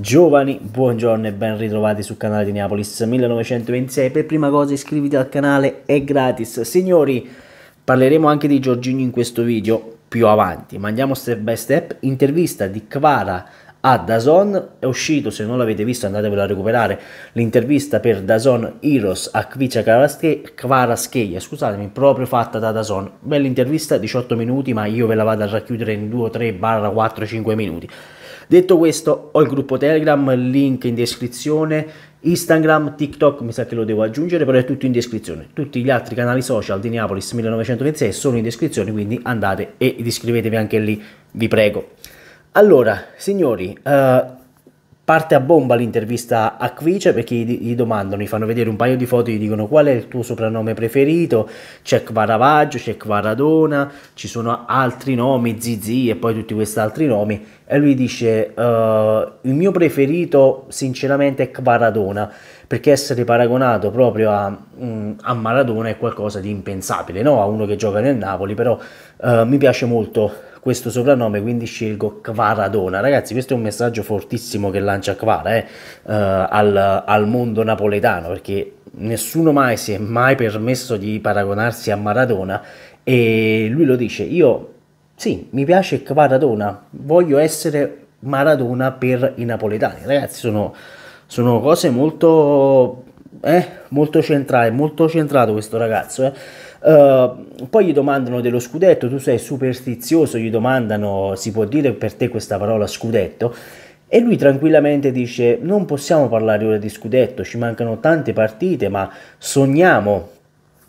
Giovani, buongiorno e ben ritrovati sul canale di Neapolis 1926. Per prima cosa iscriviti al canale, è gratis. Signori, parleremo anche di Giorgini in questo video più avanti, ma andiamo step by step. Intervista di Kvara a Dazon, è uscito, se non l'avete visto andatevelo a recuperare, l'intervista per Dazon Heroes a Kvicia Kvarascheia, scusatemi, proprio fatta da Dazon. Bella intervista, 18 minuti, ma io ve la vado a racchiudere in 2, 3, 4, 5 minuti Detto questo, ho il gruppo Telegram, link in descrizione, Instagram, TikTok, mi sa che lo devo aggiungere, però è tutto in descrizione. Tutti gli altri canali social di Neapolis 1926 sono in descrizione, quindi andate ed iscrivetevi anche lì, vi prego. Allora, signori, eh, parte a bomba l'intervista a Quice perché gli, domandano, gli fanno vedere un paio di foto, gli dicono qual è il tuo soprannome preferito, c'è Quaravaggio, c'è Quaradona, ci sono altri nomi, Zizi e poi tutti questi altri nomi e lui dice, uh, il mio preferito sinceramente è Kvaradona, perché essere paragonato proprio a, mm, a, Maradona è qualcosa di impensabile, no? a uno che gioca nel Napoli, però uh, mi piace molto questo soprannome, quindi scelgo Quaradona Ragazzi, questo è un messaggio fortissimo che lancia Kvara eh, uh, al, al mondo napoletano, perché nessuno mai si è mai permesso di paragonarsi a Maradona e lui lo dice, io sì, mi piace Maradona, voglio essere Maradona per i napoletani. Ragazzi, sono, sono cose molto, eh, molto centrali, molto centrato questo ragazzo. Eh. Uh, poi gli domandano dello scudetto, tu sei superstizioso, gli domandano, si può dire per te questa parola scudetto? E lui tranquillamente dice, non possiamo parlare ora di scudetto, ci mancano tante partite, ma sogniamo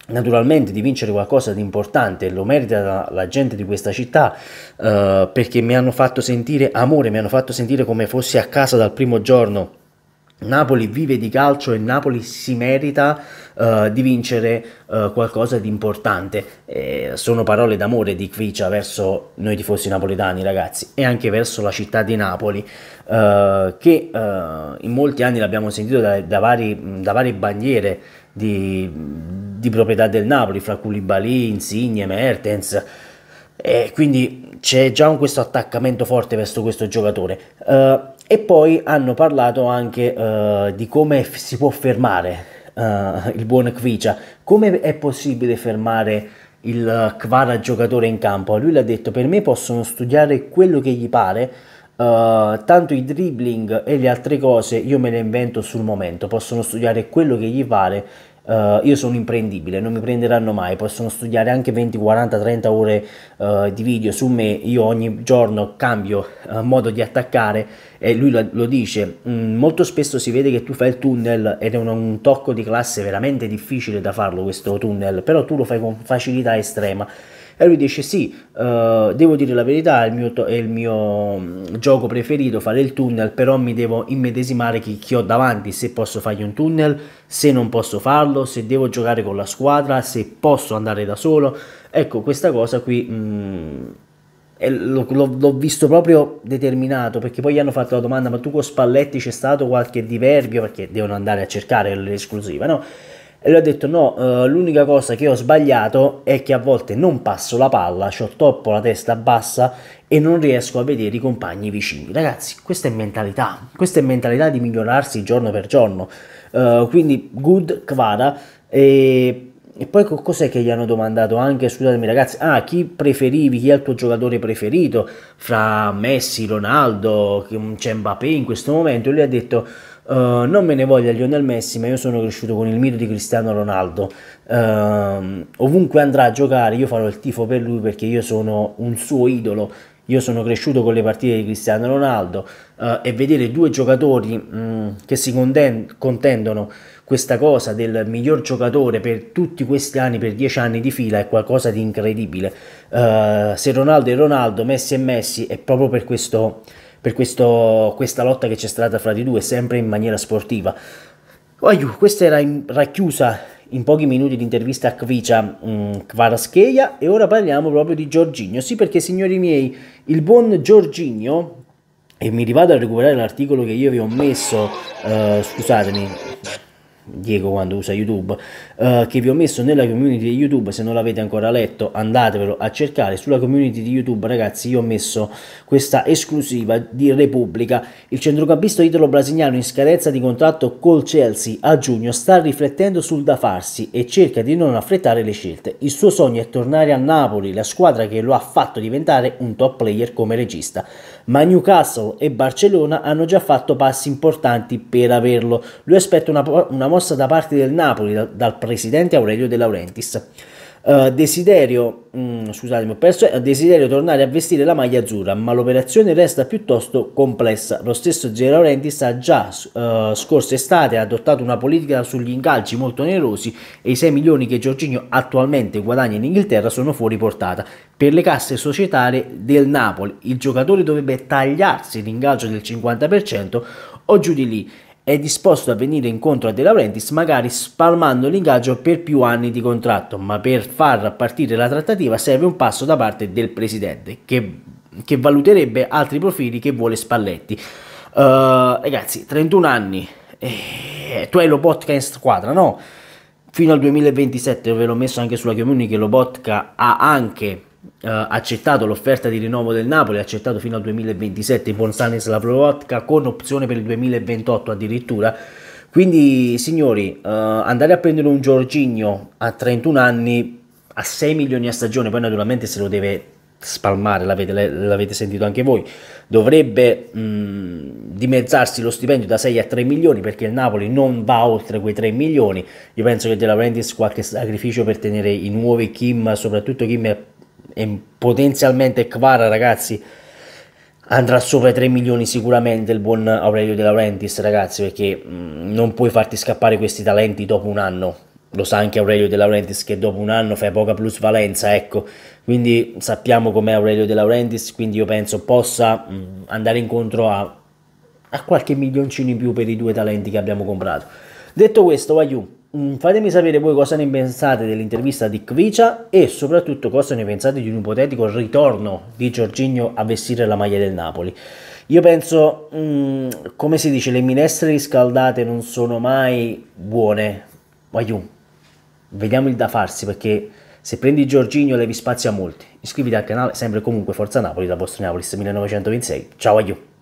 naturalmente di vincere qualcosa di importante lo merita la, la gente di questa città eh, perché mi hanno fatto sentire amore mi hanno fatto sentire come fossi a casa dal primo giorno Napoli vive di calcio e Napoli si merita uh, di vincere uh, qualcosa di importante. Eh, sono parole d'amore di Quicia verso noi tifosi napoletani, ragazzi, e anche verso la città di Napoli, uh, che in molti anni l'abbiamo sentito da, da, vari, da varie bandiere di di proprietà del Napoli, fra Koulibaly, Insigne, Mertens, e quindi c'è già un, questo attaccamento forte verso questo giocatore. Uh, e poi hanno parlato anche uh, di come si può fermare uh, il buon Kvicia, come è possibile fermare il Kvara giocatore in campo. Lui l'ha detto, per me possono studiare quello che gli pare, Uh, tanto i dribbling e le altre cose io me le invento sul momento, possono studiare quello che gli pare Uh, io sono imprendibile, non mi prenderanno mai, possono studiare anche 20, 40, 30 ore uh, di video su me, io ogni giorno cambio uh, modo di attaccare e lui lo, lo dice, mm, molto spesso si vede che tu fai il tunnel ed è un, un, tocco di classe veramente difficile da farlo questo tunnel, però tu lo fai con facilità estrema e lui dice sì, uh, devo dire la verità, è il, mio, è il mio mm, gioco preferito fare il tunnel, però mi devo immedesimare chi, chi ho davanti, se posso fargli un tunnel, se non posso farlo, se devo giocare con la squadra, se posso andare da solo. Ecco, questa cosa qui... Mh, mm, l'ho, visto proprio determinato perché poi gli hanno fatto la domanda ma tu con Spalletti c'è stato qualche diverbio perché devono andare a cercare l'esclusiva no? e lui ha detto no, eh, l'unica cosa che ho sbagliato è che a volte non passo la palla, cioè ho troppo la testa bassa e non riesco a vedere i compagni vicini. Ragazzi, questa è mentalità, questa è mentalità di migliorarsi giorno per giorno. Eh, quindi good Kvara e e poi cos'è che gli hanno domandato anche, scusatemi ragazzi, ah, chi preferivi, chi è il tuo giocatore preferito fra Messi, Ronaldo, c'è Mbappé in questo momento? E lui ha detto eh, non me ne voglia Lionel Messi, ma io sono cresciuto con il mito di Cristiano Ronaldo. Uh, ovunque andrà a giocare, io farò il tifo per lui perché io sono un suo idolo. Io sono cresciuto con le partite di Cristiano Ronaldo uh, e vedere due giocatori mh, mm, che si contendono questa cosa del miglior giocatore per tutti questi anni, per dieci anni di fila, è qualcosa di incredibile. se Ronaldo è Ronaldo, Messi è Messi, è proprio per questo per questo, questa lotta che c'è stata fra di due, sempre in maniera sportiva. Oiu, oh, questa era in, racchiusa in pochi minuti di intervista a Kvicia um, mm, Kvarascheia e ora parliamo proprio di Giorginio. Sì, perché signori miei, il buon Giorginio, e mi rivado a recuperare l'articolo che io vi ho messo, uh, scusatemi, Diego quando usa YouTube, eh, che vi ho messo nella community di YouTube, se non l'avete ancora letto andatevelo a cercare, sulla community di YouTube ragazzi io ho messo questa esclusiva di Repubblica, il centrocampista italo-brasiliano in scadenza di contratto col Chelsea a giugno sta riflettendo sul da farsi e cerca di non affrettare le scelte, il suo sogno è tornare a Napoli, la squadra che lo ha fatto diventare un top player come regista, ma Newcastle e Barcellona hanno già fatto passi importanti per averlo, lui aspetta una, una mossa mossa da parte del Napoli, da, dal presidente Aurelio De Laurentiis. Uh, desiderio, mh, mm, scusatemi, ho perso, eh, desiderio tornare a vestire la maglia azzurra, ma l'operazione resta piuttosto complessa. Lo stesso De Laurentiis ha già uh, scorsa estate adottato una politica sugli ingaggi molto onerosi e i 6 milioni che Giorginio attualmente guadagna in Inghilterra sono fuori portata. Per le casse societarie del Napoli il giocatore dovrebbe tagliarsi l'ingaggio del 50% o giù di lì è disposto a venire incontro a De Laurentiis magari spalmando l'ingaggio per più anni di contratto, ma per far partire la trattativa serve un passo da parte del presidente che, che valuterebbe altri profili che vuole Spalletti. Uh, ragazzi, 31 anni, eh, tu hai lo Botka in squadra, no? Fino al 2027, ve l'ho messo anche sulla community, che lo Botka ha anche ha eh, accettato l'offerta di rinnovo del Napoli, accettato fino al 2027 Bonsanes Lavrovatka con opzione per il 2028 addirittura. Quindi signori, eh, andare a prendere un Giorgigno a 31 anni a 6 milioni a stagione, poi naturalmente se lo deve spalmare, l'avete, l'avete sentito anche voi, dovrebbe mh, mm, dimezzarsi lo stipendio da 6 a 3 milioni perché il Napoli non va oltre quei 3 milioni. Io penso che De Laurentiis qualche sacrificio per tenere i nuovi Kim, soprattutto Kim è e potenzialmente Kvara ragazzi andrà sopra i 3 milioni sicuramente il buon Aurelio De Laurentiis ragazzi perché mm, non puoi farti scappare questi talenti dopo un anno lo sa anche Aurelio De Laurentiis che dopo un anno fai poca plusvalenza ecco quindi sappiamo com'è Aurelio De Laurentiis quindi io penso possa mm, andare incontro a, a qualche milioncino in più per i due talenti che abbiamo comprato detto questo vai Vagliù Mm, fatemi sapere voi cosa ne pensate dell'intervista di Kvicia e soprattutto cosa ne pensate di un ipotetico ritorno di Giorginio a vestire la maglia del Napoli. Io penso, mm, come si dice, le minestre riscaldate non sono mai buone. Waiu, vediamo il da farsi perché se prendi Giorginio levi spazio a molti. Iscriviti al canale, sempre comunque Forza Napoli da vostro Napolis 1926. Ciao Waiu!